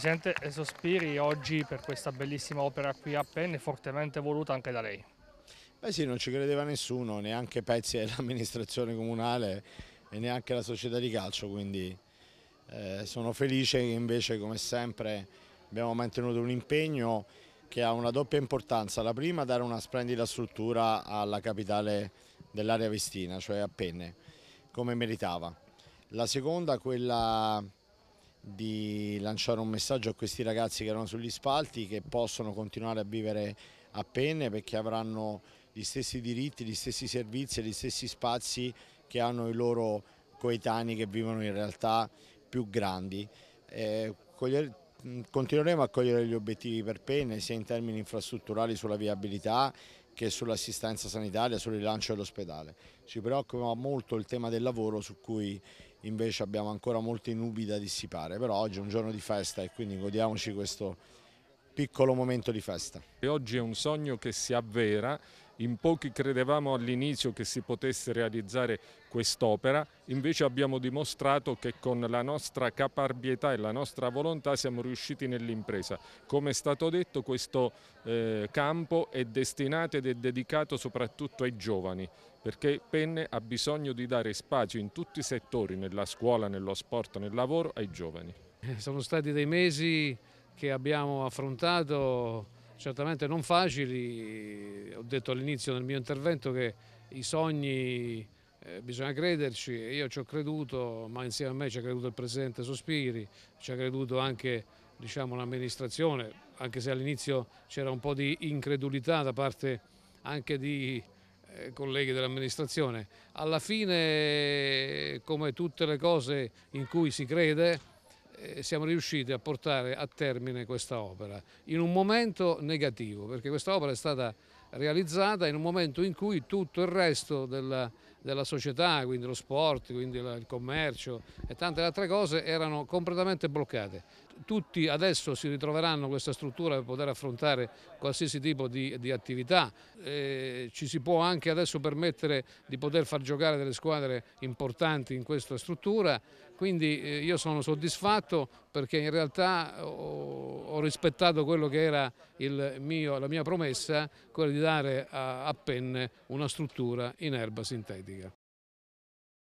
Presidente, sospiri oggi per questa bellissima opera qui a Penne, fortemente voluta anche da lei. Beh sì, non ci credeva nessuno, neanche pezzi dell'amministrazione comunale e neanche la società di calcio, quindi eh, sono felice che invece come sempre abbiamo mantenuto un impegno che ha una doppia importanza. La prima dare una splendida struttura alla capitale dell'area vestina, cioè a Penne, come meritava. La seconda quella di lanciare un messaggio a questi ragazzi che erano sugli spalti che possono continuare a vivere a penne perché avranno gli stessi diritti, gli stessi servizi e gli stessi spazi che hanno i loro coetanei che vivono in realtà più grandi. Eh, continueremo a cogliere gli obiettivi per penne sia in termini infrastrutturali sulla viabilità che sull'assistenza sanitaria, sul rilancio dell'ospedale. Ci preoccupa molto il tema del lavoro su cui invece abbiamo ancora molte nubi da dissipare, però oggi è un giorno di festa e quindi godiamoci questo piccolo momento di festa. E oggi è un sogno che si avvera in pochi credevamo all'inizio che si potesse realizzare quest'opera, invece abbiamo dimostrato che con la nostra caparbietà e la nostra volontà siamo riusciti nell'impresa. Come è stato detto questo eh, campo è destinato ed è dedicato soprattutto ai giovani perché Penne ha bisogno di dare spazio in tutti i settori, nella scuola, nello sport, nel lavoro, ai giovani. Eh, sono stati dei mesi che abbiamo affrontato certamente non facili, ho detto all'inizio del mio intervento che i sogni eh, bisogna crederci, io ci ho creduto, ma insieme a me ci ha creduto il Presidente Sospiri, ci ha creduto anche diciamo, l'amministrazione, anche se all'inizio c'era un po' di incredulità da parte anche di eh, colleghi dell'amministrazione. Alla fine, come tutte le cose in cui si crede, eh, siamo riusciti a portare a termine questa opera in un momento negativo perché questa opera è stata realizzata in un momento in cui tutto il resto della, della società, quindi lo sport, quindi la, il commercio e tante altre cose erano completamente bloccate tutti adesso si ritroveranno questa struttura per poter affrontare qualsiasi tipo di, di attività, eh, ci si può anche adesso permettere di poter far giocare delle squadre importanti in questa struttura, quindi eh, io sono soddisfatto perché in realtà ho, ho rispettato quello che era mio, la mia promessa, quella di dare a, a Penne una struttura in erba sintetica.